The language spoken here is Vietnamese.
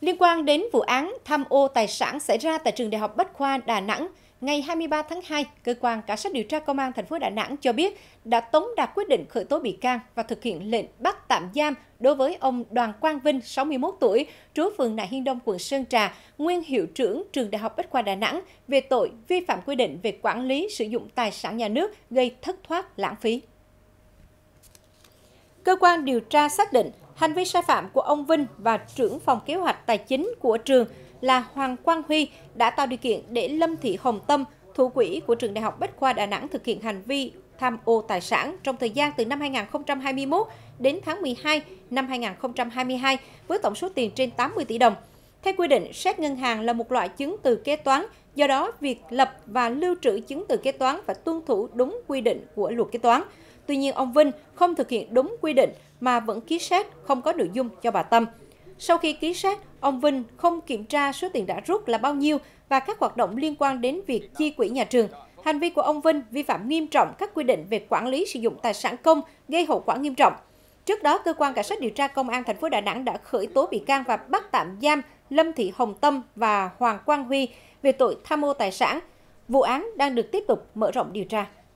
Liên quan đến vụ án tham ô tài sản xảy ra tại trường Đại học Bách khoa Đà Nẵng, ngày 23 tháng 2, cơ quan cảnh sát điều tra công an thành phố Đà Nẵng cho biết đã tống đạt quyết định khởi tố bị can và thực hiện lệnh bắt tạm giam đối với ông Đoàn Quang Vinh, 61 tuổi, trú phường Nại Hiên Đông, quận Sơn Trà, nguyên hiệu trưởng trường Đại học Bách khoa Đà Nẵng về tội vi phạm quy định về quản lý sử dụng tài sản nhà nước gây thất thoát lãng phí. Cơ quan điều tra xác định Hành vi sai phạm của ông Vinh và trưởng phòng kế hoạch tài chính của trường là Hoàng Quang Huy đã tạo điều kiện để Lâm Thị Hồng Tâm, thủ quỹ của trường Đại học Bách khoa Đà Nẵng thực hiện hành vi tham ô tài sản trong thời gian từ năm 2021 đến tháng 12 năm 2022 với tổng số tiền trên 80 tỷ đồng. Theo quy định, xét ngân hàng là một loại chứng từ kế toán, do đó việc lập và lưu trữ chứng từ kế toán phải tuân thủ đúng quy định của luật kế toán. Tuy nhiên, ông Vinh không thực hiện đúng quy định mà vẫn ký xét không có nội dung cho bà Tâm. Sau khi ký xét, ông Vinh không kiểm tra số tiền đã rút là bao nhiêu và các hoạt động liên quan đến việc chi quỹ nhà trường. Hành vi của ông Vinh vi phạm nghiêm trọng các quy định về quản lý sử dụng tài sản công gây hậu quả nghiêm trọng. Trước đó, cơ quan cảnh sát điều tra công an thành phố Đà Nẵng đã khởi tố bị can và bắt tạm giam Lâm Thị Hồng Tâm và Hoàng Quang Huy về tội tham mô tài sản. Vụ án đang được tiếp tục mở rộng điều tra.